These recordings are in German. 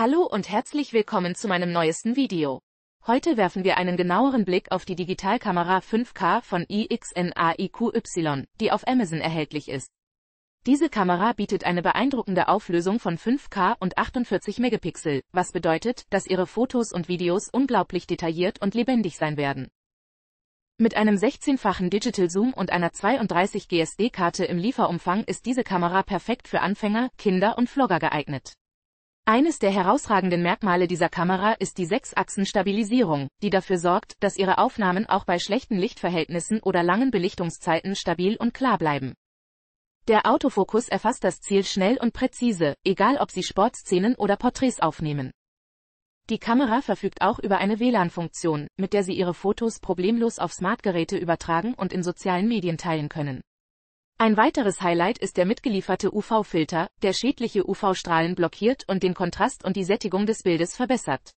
Hallo und herzlich willkommen zu meinem neuesten Video. Heute werfen wir einen genaueren Blick auf die Digitalkamera 5K von IXNAIQY, die auf Amazon erhältlich ist. Diese Kamera bietet eine beeindruckende Auflösung von 5K und 48 Megapixel, was bedeutet, dass ihre Fotos und Videos unglaublich detailliert und lebendig sein werden. Mit einem 16-fachen Digital Zoom und einer 32 GSD-Karte im Lieferumfang ist diese Kamera perfekt für Anfänger, Kinder und Vlogger geeignet. Eines der herausragenden Merkmale dieser Kamera ist die Sechsachsenstabilisierung, die dafür sorgt, dass ihre Aufnahmen auch bei schlechten Lichtverhältnissen oder langen Belichtungszeiten stabil und klar bleiben. Der Autofokus erfasst das Ziel schnell und präzise, egal ob Sie Sportszenen oder Porträts aufnehmen. Die Kamera verfügt auch über eine WLAN-Funktion, mit der Sie Ihre Fotos problemlos auf Smartgeräte übertragen und in sozialen Medien teilen können. Ein weiteres Highlight ist der mitgelieferte UV-Filter, der schädliche UV-Strahlen blockiert und den Kontrast und die Sättigung des Bildes verbessert.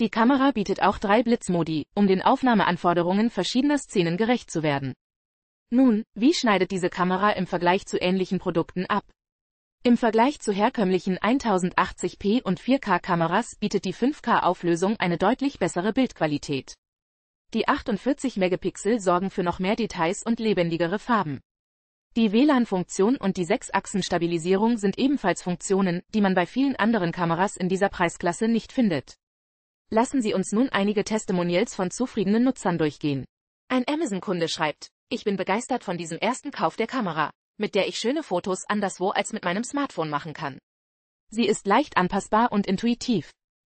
Die Kamera bietet auch drei Blitzmodi, um den Aufnahmeanforderungen verschiedener Szenen gerecht zu werden. Nun, wie schneidet diese Kamera im Vergleich zu ähnlichen Produkten ab? Im Vergleich zu herkömmlichen 1080p und 4K-Kameras bietet die 5K-Auflösung eine deutlich bessere Bildqualität. Die 48 Megapixel sorgen für noch mehr Details und lebendigere Farben. Die WLAN-Funktion und die Sechsachsen-Stabilisierung sind ebenfalls Funktionen, die man bei vielen anderen Kameras in dieser Preisklasse nicht findet. Lassen Sie uns nun einige Testimonials von zufriedenen Nutzern durchgehen. Ein Amazon-Kunde schreibt, ich bin begeistert von diesem ersten Kauf der Kamera, mit der ich schöne Fotos anderswo als mit meinem Smartphone machen kann. Sie ist leicht anpassbar und intuitiv.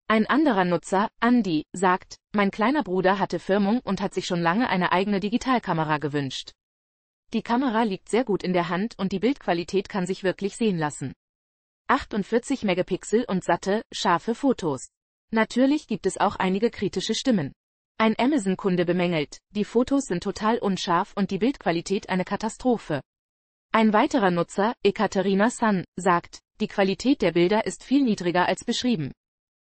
Ein anderer Nutzer, Andy, sagt, mein kleiner Bruder hatte Firmung und hat sich schon lange eine eigene Digitalkamera gewünscht. Die Kamera liegt sehr gut in der Hand und die Bildqualität kann sich wirklich sehen lassen. 48 Megapixel und satte, scharfe Fotos. Natürlich gibt es auch einige kritische Stimmen. Ein Amazon-Kunde bemängelt, die Fotos sind total unscharf und die Bildqualität eine Katastrophe. Ein weiterer Nutzer, Ekaterina Sun, sagt, die Qualität der Bilder ist viel niedriger als beschrieben.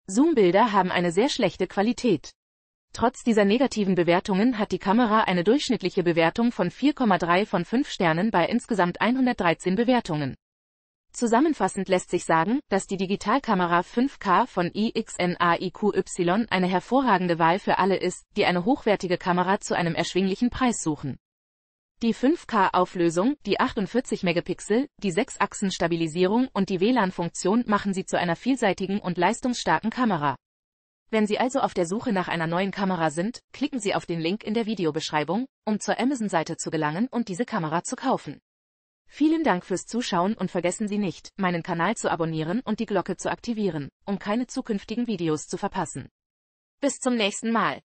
Zoom-Bilder haben eine sehr schlechte Qualität. Trotz dieser negativen Bewertungen hat die Kamera eine durchschnittliche Bewertung von 4,3 von 5 Sternen bei insgesamt 113 Bewertungen. Zusammenfassend lässt sich sagen, dass die Digitalkamera 5K von IXNAIQY eine hervorragende Wahl für alle ist, die eine hochwertige Kamera zu einem erschwinglichen Preis suchen. Die 5K-Auflösung, die 48 Megapixel, die 6-Achsen-Stabilisierung und die WLAN-Funktion machen sie zu einer vielseitigen und leistungsstarken Kamera. Wenn Sie also auf der Suche nach einer neuen Kamera sind, klicken Sie auf den Link in der Videobeschreibung, um zur Amazon-Seite zu gelangen und diese Kamera zu kaufen. Vielen Dank fürs Zuschauen und vergessen Sie nicht, meinen Kanal zu abonnieren und die Glocke zu aktivieren, um keine zukünftigen Videos zu verpassen. Bis zum nächsten Mal.